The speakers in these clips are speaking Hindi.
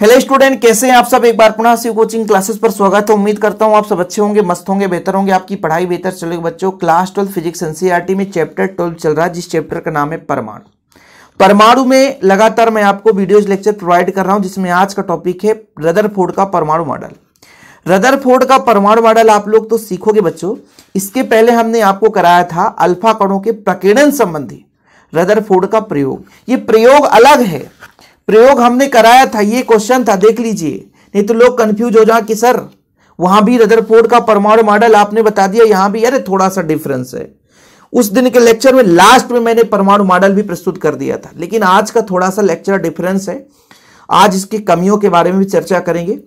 हेलो स्टूडेंट कैसे हैं आप सब एक बार पुनः शिव कोचिंग क्लासेस पर स्वागत है उम्मीद करता हूं आप सब अच्छे होंगे मस्त होंगे बेहतर होंगे आपकी पढ़ाई बेहतर चलेगी बच्चों क्लास ट्वेल्थ फिजिक्स एनसीईआरटी में चैप्टर ट्वेल्व चल रहा है जिस चैप्टर का नाम है परमाणु परमाणु में लगातार मैं आपको वीडियोज लेक्चर प्रोवाइड कर रहा हूँ जिसमें आज का टॉपिक है रदर का परमाणु मॉडल रदर का परमाणु मॉडल आप लोग तो सीखोगे बच्चों इसके पहले हमने आपको कराया था अल्फा कणों के प्रकीर्णन संबंधी रदर का प्रयोग ये प्रयोग अलग है प्रयोग हमने कराया था ये क्वेश्चन था देख लीजिए नहीं तो लोग कंफ्यूज हो जाए कि सर वहां भी रदरफोर्ड का परमाणु मॉडल आपने बता दिया यहां भी अरे थोड़ा सा डिफरेंस है उस दिन के लेक्चर में लास्ट में मैंने परमाणु मॉडल भी प्रस्तुत कर दिया था लेकिन आज का थोड़ा सा लेक्चर डिफरेंस है आज इसकी कमियों के बारे में भी चर्चा करेंगे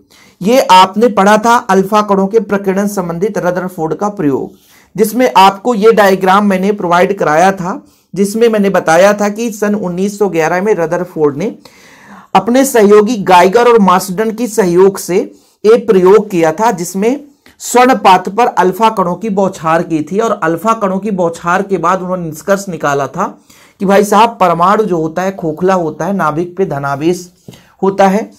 ये आपने पढ़ा था अल्फा कणों के प्रकीर्णन संबंधित रदरफोर्ड का प्रयोग जिसमें आपको ये डायग्राम मैंने प्रोवाइड कराया था जिसमें मैंने बताया था कि सन 1911 में रदरफोर्ड ने अपने सहयोगी गाइगर और मास्टन की सहयोग से एक प्रयोग किया था जिसमें स्वर्ण पात्र पर अल्फा कणों की बौछार की थी और अल्फा कणों की बौछार के बाद उन्होंने निष्कर्ष निकाला था कि भाई साहब परमाणु जो होता है खोखला होता है नाभिक पे धनावेश होता है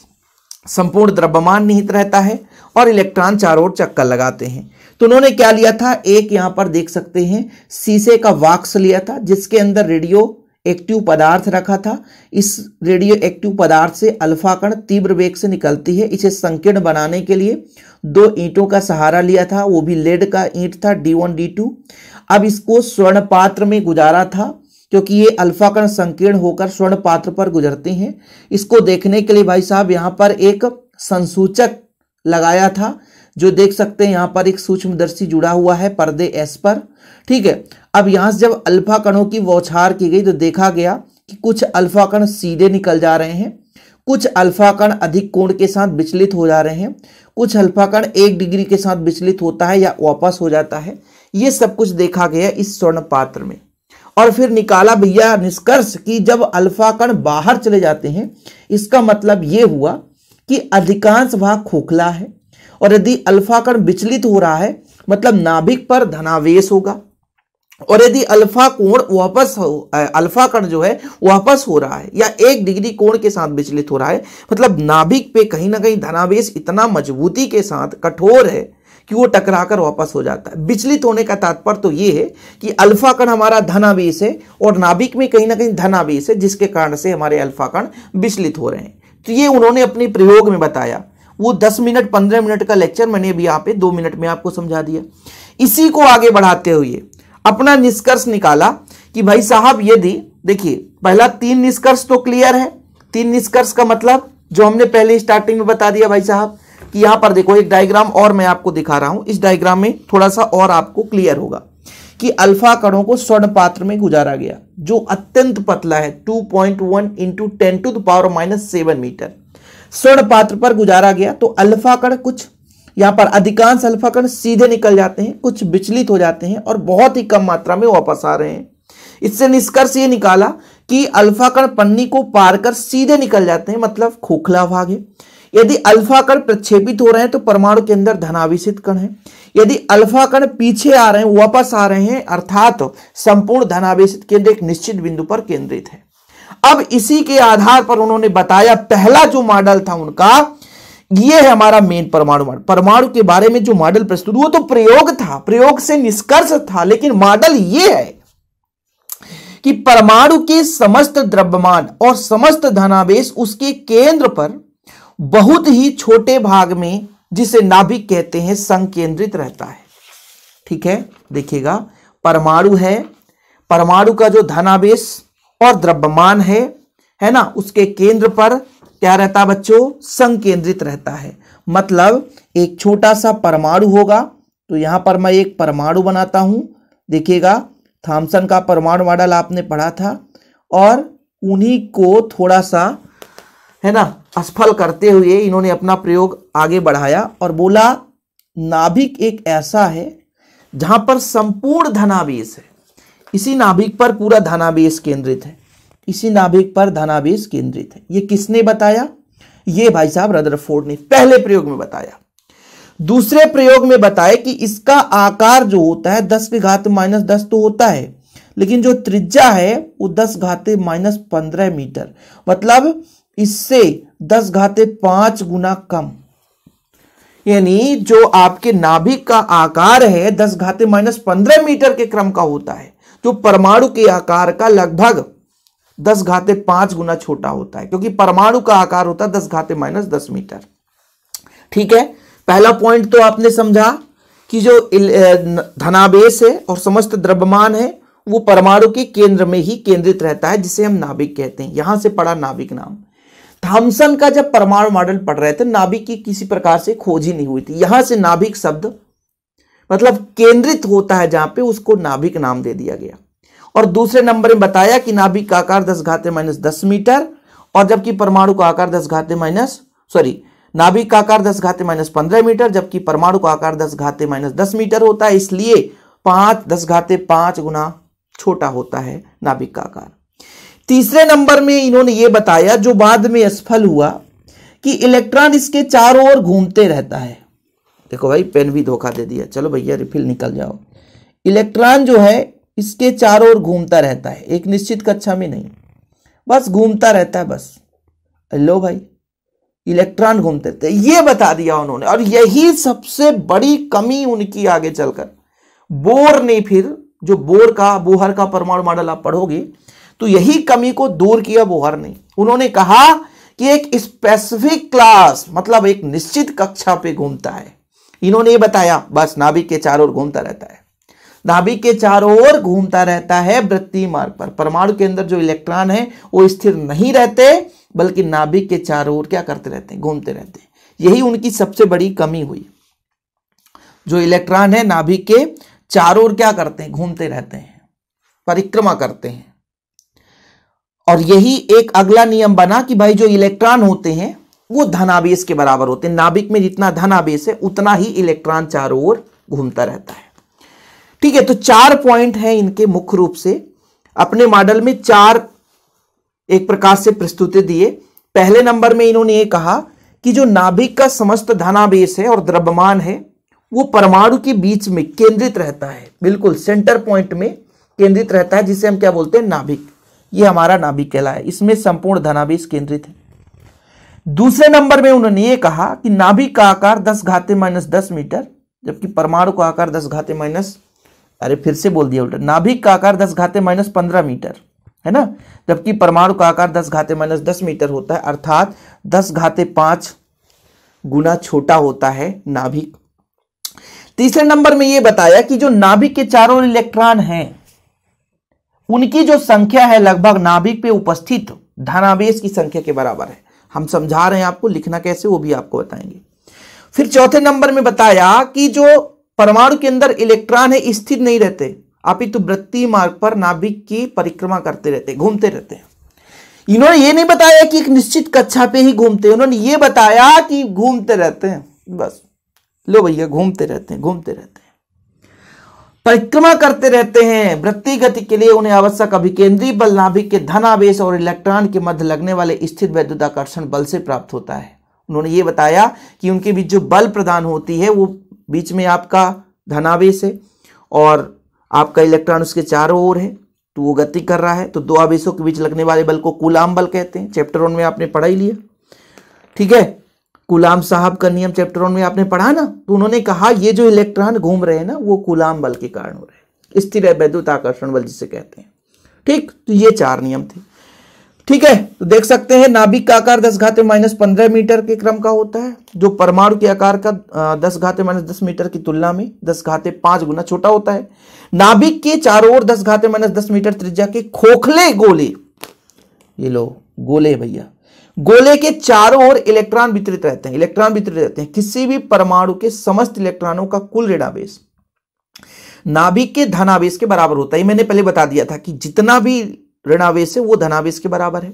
संपूर्ण द्रव्यमान निहित रहता है और इलेक्ट्रॉन चारों ओर चक्कर लगाते हैं तो उन्होंने क्या लिया था एक यहां पर देख सकते हैं शीशे का वाक्स लिया था जिसके अंदर रेडियो एक्टिव पदार्थ रखा था इस रेडियो एक्टिव पदार्थ से अल्फा कण तीव्र वेग से निकलती है इसे संकीर्ण बनाने के लिए दो ईंटों का सहारा लिया था वो भी लेड का ईंट था डी वन डी टू अब इसको स्वर्ण पात्र में गुजारा था क्योंकि ये अल्फा कण संकीर्ण होकर स्वर्ण पात्र पर गुजरते हैं इसको देखने के लिए भाई साहब यहाँ पर एक संसूचक लगाया था जो देख सकते हैं यहाँ पर एक सूक्ष्मदर्शी जुड़ा हुआ है पर्दे एस पर ठीक है अब यहां से जब अल्फा कणों की वोछार की गई तो देखा गया कि कुछ अल्फा कण सीधे निकल जा रहे हैं कुछ अल्फा कण अधिक कोण के साथ विचलित हो जा रहे हैं कुछ अल्फा कण एक डिग्री के साथ विचलित होता है या वापस हो जाता है ये सब कुछ देखा गया इस स्वर्ण पात्र में और फिर निकाला भैया निष्कर्ष कि जब अल्फा कण बाहर चले जाते हैं इसका मतलब ये हुआ कि अधिकांश भाग खोखला है और यदि अल्फा कण विचलित हो रहा है मतलब नाभिक पर धनावेश होगा और यदि अल्फा कोण वापस हो अल्फा कण जो है वापस हो रहा है या एक डिग्री कोण के साथ विचलित हो रहा है मतलब नाभिक पे कहीं ना कहीं धनावेश इतना मजबूती के साथ कठोर है कि वो टकराकर वापस हो जाता है विचलित होने का तात्पर्य तो ये है कि अल्फा कण हमारा धनावेश है और नाभिक में कहीं ना कहीं धनावेश है जिसके कारण से हमारे अल्फा कण विचलित हो रहे हैं तो ये उन्होंने अपने प्रयोग में बताया वो दस मिनट पंद्रह मिनट का लेक्चर मैंने अभी यहाँ पे दो मिनट में आपको समझा दिया इसी को आगे बढ़ाते हुए अपना निष्कर्ष निकाला कि भाई साहब यदि देखिए पहला तीन निष्कर्ष तो क्लियर है तीन निष्कर्ष का मतलब जो हमने पहले स्टार्टिंग में बता दिया भाई साहब कि यहां पर देखो एक डायग्राम और मैं आपको दिखा रहा हूं इस डायग्राम में थोड़ा सा और आपको क्लियर होगा कि अल्फा कणों को स्वर्ण पात्र में गुजारा गया जो अत्यंत पतला है 2.1 point one into ten to the power minus seven metre स्वर्ण पात्र पर गुजारा गया तो अल्फा कण कुछ यहाँ पर अधिकांश अल्फा कण सीधे निकल जाते हैं कुछ विचलित हो जाते हैं और बहुत ही कम मात्रा में वापस आ रहे हैं इससे निष्कर्ष ये निकाला कि अल्फा कण पन्नी को पार कर सीधे निकल जाते हैं मतलब खोखला भाग है यदि अल्फा कण प्रक्षेपित हो रहे हैं तो परमाणु के अंदर धनावेशित कण है यदि अल्फा कण पीछे आ रहे हैं वापस आ रहे हैं अर्थात तो संपूर्ण धनावेशित केंद्र एक निश्चित बिंदु पर केंद्रित है अब इसी के आधार पर उन्होंने बताया पहला जो मॉडल था उनका ये है हमारा मेन परमाणु मॉडल परमाणु के बारे में जो मॉडल प्रस्तुत वो तो प्रयोग था प्रयोग से निष्कर्ष था लेकिन मॉडल ये है कि परमाणु के समस्त द्रव्यमान और समस्त धनावेश उसके केंद्र पर बहुत ही छोटे भाग में जिसे नाभिक कहते हैं संकेंद्रित रहता है ठीक है देखिएगा परमाणु है परमाणु का जो धनावेश और द्रव्यमान है है ना उसके केंद्र पर क्या रहता है बच्चों संकेंद्रित रहता है मतलब एक छोटा सा परमाणु होगा तो यहाँ पर मैं एक परमाणु बनाता हूं देखिएगा थामसन का परमाणु मॉडल आपने पढ़ा था और उन्हीं को थोड़ा सा है ना असफल करते हुए इन्होंने अपना प्रयोग आगे बढ़ाया और बोला नाभिक एक ऐसा है जहाँ पर संपूर्ण धनावेश है इसी नाभिक पर पूरा धनावेश केंद्रित है इसी नाभिक पर धनावेश केंद्रित है ये किसने बताया ये भाई साहब रदरफोर्ड ने पहले प्रयोग में बताया दूसरे प्रयोग में बताए कि इसका आकार जो होता है दस के घात माइनस दस तो होता है लेकिन जो त्रिज्या है वो दस घाते माइनस पंद्रह मीटर मतलब इससे दस घाते पांच गुना कम यानी जो आपके नाभिक का आकार है दस घाते माइनस पंद्रह मीटर के क्रम का होता है जो परमाणु के आकार का लगभग दस घाते पांच गुना छोटा होता है क्योंकि परमाणु का आकार होता है दस घाते माइनस दस मीटर ठीक है पहला पॉइंट तो आपने समझा कि जो धनावेश है और समस्त द्रव्यमान है वो परमाणु के केंद्र में ही केंद्रित रहता है जिसे हम नाभिक कहते हैं यहां से पड़ा नाभिक नाम थॉमसन का जब परमाणु मॉडल पढ़ रहे थे नाभिक की किसी प्रकार से खोज ही नहीं हुई थी यहां से नाभिक शब्द मतलब केंद्रित होता है जहां पे उसको नाभिक नाम दे दिया गया और दूसरे नंबर में बताया कि नाभिक का आकार दस घाते माइनस दस मीटर और जबकि परमाणु का आकार दस घाते माइनस सॉरी नाभिक का आकार दस घाते माइनस पंद्रह मीटर जबकि परमाणु का आकार दस घाते माइनस दस मीटर होता है इसलिए पांच दस घाते पांच गुना छोटा होता है नाभिक का आकार तीसरे नंबर में इन्होंने ये बताया जो बाद में असफल हुआ कि इलेक्ट्रॉन इसके चारों ओर घूमते रहता है देखो भाई पेन भी धोखा दे दिया चलो भैया रिफिल निकल जाओ इलेक्ट्रॉन जो है इसके चारों ओर घूमता रहता है एक निश्चित कक्षा में नहीं बस घूमता रहता है बस लो भाई इलेक्ट्रॉन घूमते थे ये बता दिया उन्होंने और यही सबसे बड़ी कमी उनकी आगे चलकर बोर ने फिर जो बोर का बोहर का परमाणु मॉडल आप पढ़ोगे तो यही कमी को दूर किया बोहर ने उन्होंने कहा कि एक स्पेसिफिक क्लास मतलब एक निश्चित कक्षा पे घूमता है इन्होंने ये बताया बस नाभिक के चारों ओर घूमता रहता है नाभिक के चारों ओर घूमता रहता है वृत्ति मार्ग पर परमाणु के अंदर जो इलेक्ट्रॉन है वो स्थिर नहीं रहते बल्कि नाभिक के चारों ओर क्या करते रहते हैं घूमते रहते हैं यही उनकी सबसे बड़ी कमी हुई जो इलेक्ट्रॉन है नाभिक के चारों ओर क्या करते हैं घूमते रहते हैं परिक्रमा करते हैं और यही एक अगला नियम बना कि भाई जो इलेक्ट्रॉन होते हैं वो धनावेश के बराबर होते हैं नाभिक में जितना धनावेश है उतना ही इलेक्ट्रॉन चारों ओर घूमता रहता है ठीक है तो चार पॉइंट हैं इनके मुख्य रूप से अपने मॉडल में चार एक प्रकार से प्रस्तुति दिए पहले नंबर में इन्होंने ये कहा कि जो नाभिक का समस्त धनावेश है और द्रव्यमान है वो परमाणु के बीच में केंद्रित रहता है बिल्कुल सेंटर पॉइंट में केंद्रित रहता है जिसे हम क्या बोलते हैं नाभिक ये हमारा नाभिक कहला है इसमें संपूर्ण धनावेश केंद्रित है दूसरे नंबर में उन्होंने ये कहा कि नाभिक का आकार दस घाते माइनस दस मीटर जबकि परमाणु का आकार दस घाते माइनस अरे फिर से बोल दिया उल्टा नाभिक का आकार दस घाते माइनस पंद्रह मीटर है ना जबकि परमाणु का आकार दस घाते माइनस दस मीटर होता है अर्थात दस घाते पांच गुना छोटा होता है नाभिक तीसरे नंबर में यह बताया कि जो नाभिक के चारों इलेक्ट्रॉन हैं उनकी जो संख्या है लगभग नाभिक पे उपस्थित धनावेश की संख्या के बराबर है हम समझा रहे हैं आपको लिखना कैसे वो भी आपको बताएंगे फिर चौथे नंबर में बताया कि जो परमाणु के अंदर इलेक्ट्रॉन है स्थिर नहीं रहते अपितु तो मार्ग पर नाभिक की परिक्रमा करते रहते घूमते रहते हैं इन्होंने ये नहीं बताया कि एक निश्चित कक्षा पे ही घूमते उन्होंने ये बताया कि घूमते रहते हैं बस लो भैया घूमते रहते हैं घूमते रहते हैं परिक्रमा करते रहते हैं वृत्ति गति के लिए उन्हें आवश्यक अभिकेंद्रीय बल नाभिक के धनावेश और इलेक्ट्रॉन के मध्य लगने वाले स्थिर वैद्युताकर्षण बल से प्राप्त होता है उन्होंने ये बताया कि उनके बीच जो बल प्रदान होती है वो बीच में आपका धनावेश है और आपका इलेक्ट्रॉन उसके चारों ओर है तो वो गति कर रहा है तो दो आवेशों के बीच लगने वाले बल को कुलाम बल कहते हैं चैप्टर वन में आपने पढ़ा ही लिया ठीक है कुलाम साहब का नियम चैप्टर वन में आपने पढ़ा ना तो उन्होंने कहा ये जो इलेक्ट्रॉन घूम रहे हैं ना वो कुलाम बल के कारण हो रहे हैं स्थिर वैद्युत आकर्षण बल जिसे कहते हैं ठीक तो ये चार नियम थे ठीक है तो देख सकते हैं नाभिक का आकार दस घाते माइनस पंद्रह मीटर के क्रम का होता है जो परमाणु के आकार का दस घाते माइनस दस मीटर की तुलना में दस घाते पांच गुना छोटा होता है नाभिक के चारों ओर दस घाते माइनस दस मीटर त्रिज्या के खोखले गोले ये लो गोले भैया गोले के चारों ओर इलेक्ट्रॉन वितरित रहते हैं इलेक्ट्रॉन वितरित रहते हैं किसी भी परमाणु के समस्त इलेक्ट्रॉनों का कुल ऋणावेश नाभिक के धनावेश के बराबर होता है मैंने पहले बता दिया था कि जितना भी ऋणावेश है वो धनावेश के बराबर है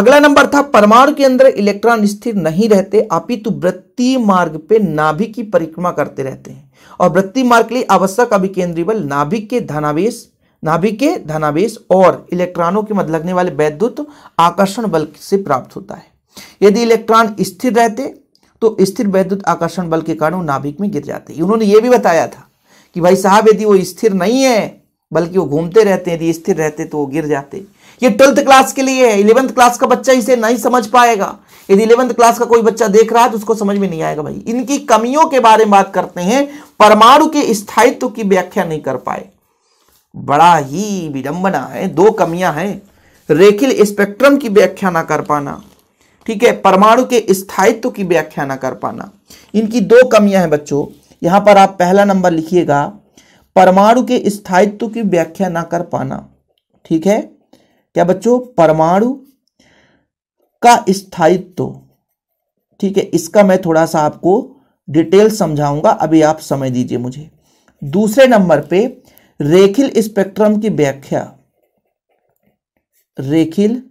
अगला नंबर था परमाणु के अंदर इलेक्ट्रॉन स्थिर नहीं रहते अपितु वृत्तीय मार्ग पे नाभिक की परिक्रमा करते रहते हैं और वृत्तीय मार्ग के लिए आवश्यक अभिकेंद्रीय बल नाभिक के धनावेश नाभिक के धनावेश और इलेक्ट्रॉनों के मध्य लगने वाले वैद्युत आकर्षण बल से प्राप्त होता है यदि इलेक्ट्रॉन स्थिर रहते तो स्थिर वैद्युत आकर्षण बल के कारण नाभिक में गिर जाते उन्होंने ये भी बताया था कि भाई साहब यदि वो स्थिर नहीं है बल्कि वो घूमते रहते हैं यदि स्थिर रहते तो वो गिर जाते ये ट्वेल्थ क्लास के लिए है इलेवंथ क्लास का बच्चा इसे नहीं समझ पाएगा यदि इलेवंथ क्लास का कोई बच्चा देख रहा है तो उसको समझ में नहीं आएगा भाई इनकी कमियों के बारे में बात करते हैं परमाणु के स्थायित्व की व्याख्या नहीं कर पाए बड़ा ही विडंबना है दो कमियां हैं रेखिल स्पेक्ट्रम की व्याख्या ना कर पाना ठीक है परमाणु के स्थायित्व की व्याख्या ना कर पाना इनकी दो कमियां हैं बच्चों यहां पर आप पहला नंबर लिखिएगा परमाणु के स्थायित्व की व्याख्या ना कर पाना ठीक है क्या बच्चों परमाणु का स्थायित्व ठीक है इसका मैं थोड़ा सा आपको डिटेल समझाऊंगा अभी आप समय दीजिए मुझे दूसरे नंबर पे रेखिल स्पेक्ट्रम की व्याख्या रेखिल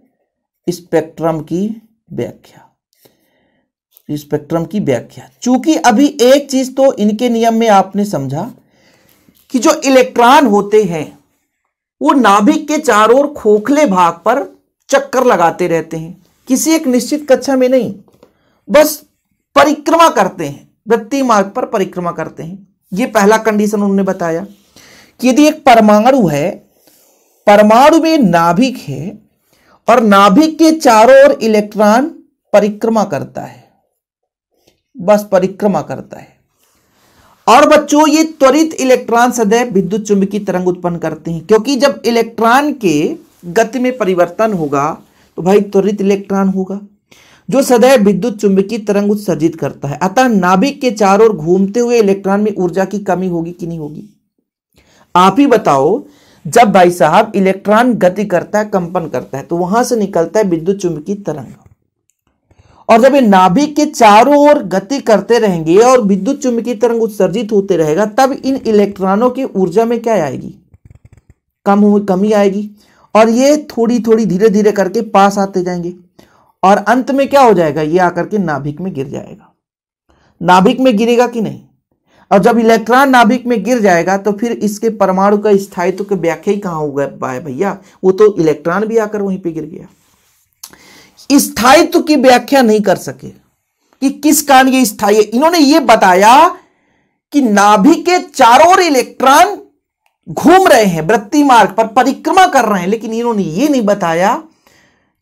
स्पेक्ट्रम की व्याख्या स्पेक्ट्रम की व्याख्या चूंकि अभी एक चीज तो इनके नियम में आपने समझा कि जो इलेक्ट्रॉन होते हैं वो नाभिक के चारों ओर खोखले भाग पर चक्कर लगाते रहते हैं किसी एक निश्चित कक्षा में नहीं बस परिक्रमा करते हैं वृत्ति मार्ग पर परिक्रमा करते हैं ये पहला कंडीशन उन्होंने बताया कि यदि एक परमाणु है परमाणु में नाभिक है और नाभिक के चारों ओर इलेक्ट्रॉन परिक्रमा करता है बस परिक्रमा करता है और बच्चों ये त्वरित इलेक्ट्रॉन सदैव विद्युत चुंबकीय तरंग उत्पन्न करते हैं क्योंकि जब इलेक्ट्रॉन के गति में परिवर्तन होगा तो भाई त्वरित इलेक्ट्रॉन होगा जो सदैव विद्युत चुंबकीय तरंग उत्सर्जित करता है अतः नाभिक के चारों ओर घूमते हुए इलेक्ट्रॉन में ऊर्जा की कमी होगी कि नहीं होगी आप ही बताओ जब भाई साहब इलेक्ट्रॉन गति करता है कंपन करता है तो वहां से निकलता है विद्युत चुंबकीय तरंग और जब ये नाभिक के चारों ओर गति करते रहेंगे और विद्युत चुंबकीय तरंग उत्सर्जित होते रहेगा तब इन इलेक्ट्रॉनों की ऊर्जा में क्या आएगी कम कमी आएगी और ये थोड़ी थोड़ी धीरे धीरे करके पास आते जाएंगे और अंत में क्या हो जाएगा ये आकर के नाभिक में गिर जाएगा नाभिक में गिरेगा कि नहीं और जब इलेक्ट्रॉन नाभिक में गिर जाएगा तो फिर इसके परमाणु का स्थायित्व की व्याख्या ही कहाँ हो गया भैया वो तो इलेक्ट्रॉन भी आकर वहीं पे गिर गया स्थायित्व की व्याख्या नहीं कर सके कि किस कारण ये स्थायी है इन्होंने ये बताया कि नाभि के चारों ओर इलेक्ट्रॉन घूम रहे हैं वृत्ति मार्ग पर परिक्रमा कर रहे हैं लेकिन इन्होंने ये नहीं बताया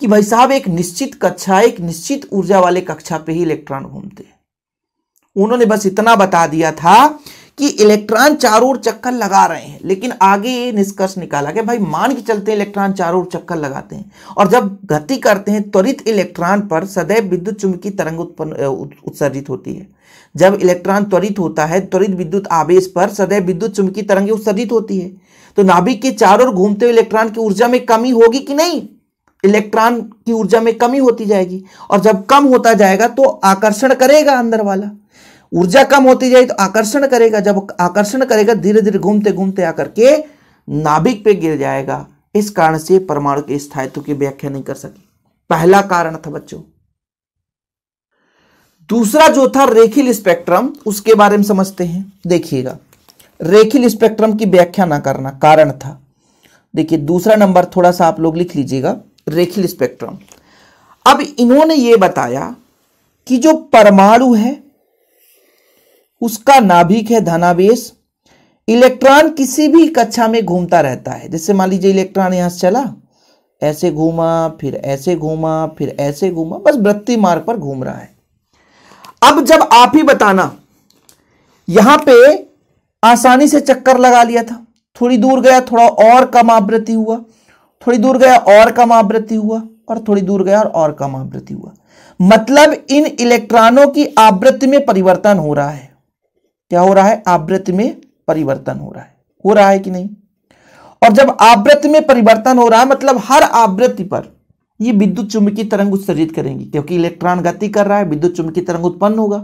कि भाई साहब एक निश्चित कक्षा एक निश्चित ऊर्जा वाले कक्षा पे ही इलेक्ट्रॉन घूमते हैं उन्होंने बस इतना बता दिया था कि इलेक्ट्रॉन चारों ओर चक्कर लगा रहे हैं लेकिन आगे ये निष्कर्ष निकाला कि भाई मान के चलते इलेक्ट्रॉन चारों ओर चक्कर लगाते हैं और जब गति करते हैं त्वरित इलेक्ट्रॉन पर सदैव विद्युत चुंबकीय तरंग उत्पन्न उत्सर्जित होती है जब इलेक्ट्रॉन त्वरित होता है त्वरित विद्युत आवेश पर सदैव विद्युत चुंबकीय तरंग उत्सर्जित होती है तो नाभिक के चारों ओर घूमते हुए इलेक्ट्रॉन की ऊर्जा में कमी होगी कि नहीं इलेक्ट्रॉन की ऊर्जा में कमी होती जाएगी और जब कम होता जाएगा तो आकर्षण करेगा अंदर वाला ऊर्जा कम होती जाए तो आकर्षण करेगा जब आकर्षण करेगा धीरे धीरे घूमते घूमते आकर के नाभिक पे गिर जाएगा इस कारण से परमाणु के स्थायित्व की व्याख्या नहीं कर सके पहला कारण था बच्चों दूसरा जो था रेखिल स्पेक्ट्रम उसके बारे में समझते हैं देखिएगा रेखिल स्पेक्ट्रम की व्याख्या ना करना कारण था देखिए दूसरा नंबर थोड़ा सा आप लोग लिख लीजिएगा रेखिल स्पेक्ट्रम अब इन्होंने ये बताया कि जो परमाणु है उसका नाभिक है धनावेश इलेक्ट्रॉन किसी भी कक्षा में घूमता रहता है जैसे मान लीजिए इलेक्ट्रॉन यहां से चला ऐसे घूमा फिर ऐसे घूमा फिर ऐसे घूमा बस वृत्ति मार्ग पर घूम रहा है अब जब आप ही बताना यहां पे आसानी से चक्कर लगा लिया था थोड़ी दूर गया थोड़ा और कम आवृत्ति हुआ थोड़ी दूर गया और कम आवृत्ति हुआ और थोड़ी दूर गया और, और कम आवृत्ति हुआ मतलब इन इलेक्ट्रॉनों की आवृत्ति में परिवर्तन हो रहा है क्या हो रहा है आवृत में परिवर्तन हो रहा है हो रहा है कि नहीं और जब आवृत में परिवर्तन हो रहा है मतलब हर आवृत्ति पर ये विद्युत चुंबकीय तरंग उत्सर्जित करेंगी क्योंकि इलेक्ट्रॉन गति कर रहा है विद्युत चुंबकीय तरंग उत्पन्न होगा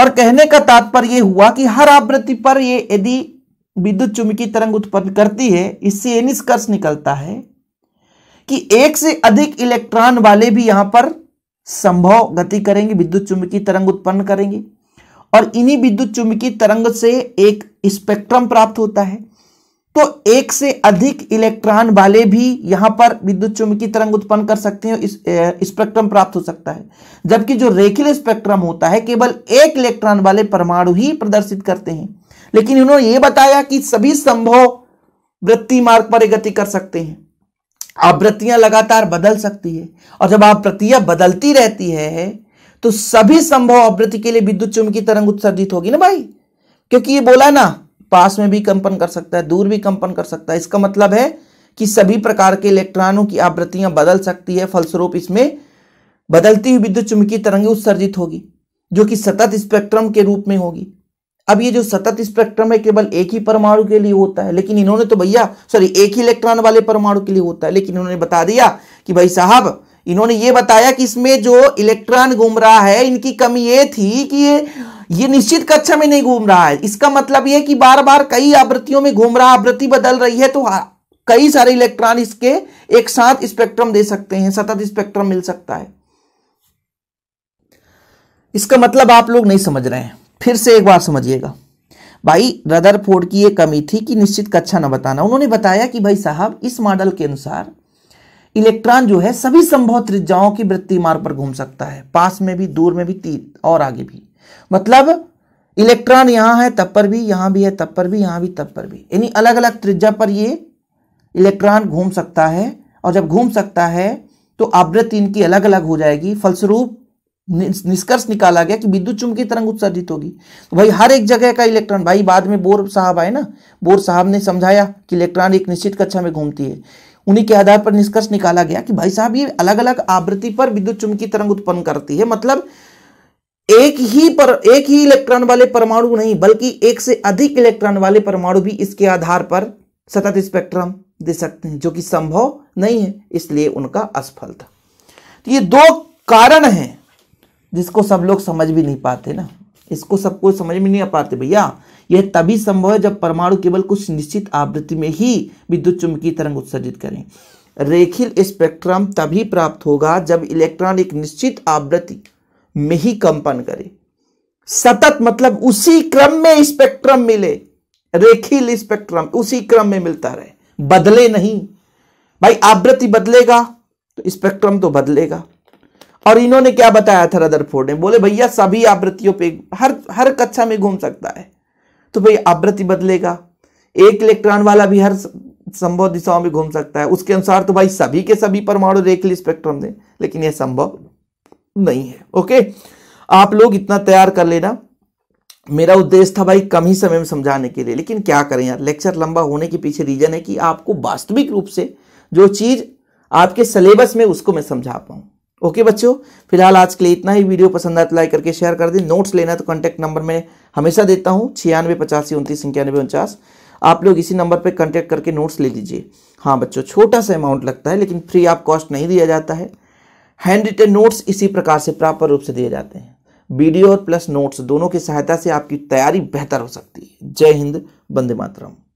और कहने का तात्पर्य यह हुआ कि हर आवृत्ति पर ये यदि विद्युत चुंबकीय तरंग उत्पन्न करती है इससे यह निष्कर्ष निकलता है कि एक से अधिक इलेक्ट्रॉन वाले भी यहां पर संभव गति करेंगे विद्युत चुंबकीय तरंग उत्पन्न करेंगे और इन्हीं विद्युत चुंबकीय तरंग से एक स्पेक्ट्रम प्राप्त होता है तो एक से अधिक इलेक्ट्रॉन वाले भी यहां पर विद्युत चुंबकीय तरंग उत्पन्न कर सकते हैं इस स्पेक्ट्रम प्राप्त हो सकता है जबकि जो रेखिल स्पेक्ट्रम होता है केवल एक इलेक्ट्रॉन वाले परमाणु ही प्रदर्शित करते हैं लेकिन उन्होंने ये बताया कि सभी संभव वृत्ति मार्ग पर गति कर सकते हैं आवृत्तियां लगातार बदल सकती है और जब आवृत्तियां बदलती रहती है तो सभी संभव आवृत्ति के लिए विद्युत चुंबकीय तरंग उत्सर्जित होगी ना भाई क्योंकि ये बोला ना पास में भी कंपन कर सकता है दूर भी कंपन कर सकता है इसका मतलब है कि सभी प्रकार के इलेक्ट्रॉनों की आवृत्तियां बदल सकती है फलस्वरूप इसमें बदलती हुई विद्युत चुंबकीय तरंग उत्सर्जित होगी जो कि सतत स्पेक्ट्रम के रूप में होगी अब ये जो सतत स्पेक्ट्रम है केवल एक ही परमाणु के लिए होता है लेकिन इन्होंने तो भैया सॉरी एक ही इलेक्ट्रॉन वाले परमाणु के लिए होता है लेकिन इन्होंने बता दिया कि भाई साहब इन्होंने ये बताया कि इसमें जो इलेक्ट्रॉन घूम रहा है इनकी कमी ये थी कि ये ये निश्चित कक्षा में नहीं घूम रहा है इसका मतलब यह कि बार बार कई आवृत्तियों में घूम रहा आवृत्ति बदल रही है तो हाँ, कई सारे इलेक्ट्रॉन इसके एक साथ स्पेक्ट्रम दे सकते हैं सतत स्पेक्ट्रम मिल सकता है इसका मतलब आप लोग नहीं समझ रहे हैं फिर से एक बार समझिएगा भाई फोर्ड की ये कमी थी कि निश्चित कक्षा ना बताना उन्होंने बताया कि भाई साहब इस मॉडल के अनुसार इलेक्ट्रॉन जो है सभी संभव त्रिज्याओं की वृत्ति मार्ग पर घूम सकता है पास में भी दूर में भी तीर और आगे भी मतलब इलेक्ट्रॉन यहां है तब पर भी यहां भी है तब पर भी यहां भी तब पर भी यानी अलग अलग त्रिज्या पर ये इलेक्ट्रॉन घूम सकता है और जब घूम सकता है तो आवृत्ति इनकी अलग अलग हो जाएगी फलस्वरूप निष्कर्ष निकाला गया कि विद्युत चुंबकीय तरंग उत्सर्जित होगी तो भाई हर एक जगह का इलेक्ट्रॉन भाई बाद में बोर साहब आए ना बोर साहब ने समझाया कि इलेक्ट्रॉन एक निश्चित कक्षा में घूमती है उन्हीं के आधार पर निष्कर्ष निकाला गया कि भाई साहब ये अलग अलग आवृत्ति पर विद्युत चुंबकीय तरंग उत्पन्न करती है मतलब एक ही पर एक ही इलेक्ट्रॉन वाले परमाणु नहीं बल्कि एक से अधिक इलेक्ट्रॉन वाले परमाणु भी इसके आधार पर सतत स्पेक्ट्रम दे सकते हैं जो कि संभव नहीं है इसलिए उनका असफल था तो ये दो कारण हैं जिसको सब लोग समझ भी नहीं पाते ना इसको सबको समझ में नहीं आ पाते भैया यह तभी संभव है जब परमाणु केवल कुछ निश्चित आवृत्ति में ही विद्युत चुंबकीय तरंग उत्सर्जित करें रेखिल स्पेक्ट्रम तभी प्राप्त होगा जब इलेक्ट्रॉन एक निश्चित आवृत्ति में ही कंपन करे सतत मतलब उसी क्रम में स्पेक्ट्रम मिले रेखिल स्पेक्ट्रम उसी क्रम में मिलता रहे बदले नहीं भाई आवृत्ति बदलेगा तो स्पेक्ट्रम तो बदलेगा और इन्होंने क्या बताया था रदरफोर्ड ने बोले भैया सभी आवृत्तियों पे हर हर कक्षा में घूम सकता है तो भाई आवृत्ति बदलेगा एक इलेक्ट्रॉन वाला भी हर संभव दिशाओं में घूम सकता है उसके अनुसार तो भाई सभी के सभी परमाणु ली स्पेक्ट्रम दें लेकिन यह संभव नहीं है ओके आप लोग इतना तैयार कर लेना मेरा उद्देश्य था भाई कम ही समय में समझाने के लिए लेकिन क्या करें यार लेक्चर लंबा होने के पीछे रीजन है कि आपको वास्तविक रूप से जो चीज़ आपके सिलेबस में उसको मैं समझा पाऊं ओके बच्चों फिलहाल आज के लिए इतना ही वीडियो पसंद आया तो लाइक करके शेयर कर दें नोट्स लेना तो कॉन्टैक्ट नंबर मैं हमेशा देता हूँ छियानवे पचासी उनतीस इक्यानवे उनचास आप लोग इसी नंबर पर कॉन्टैक्ट करके नोट्स ले लीजिए हाँ बच्चों छोटा सा अमाउंट लगता है लेकिन फ्री आप कॉस्ट नहीं दिया जाता है हैंड रिटेन नोट्स इसी प्रकार से प्रॉपर रूप से दिए जाते हैं वीडियो और प्लस नोट्स दोनों की सहायता से आपकी तैयारी बेहतर हो सकती है जय हिंद बंदे मातरम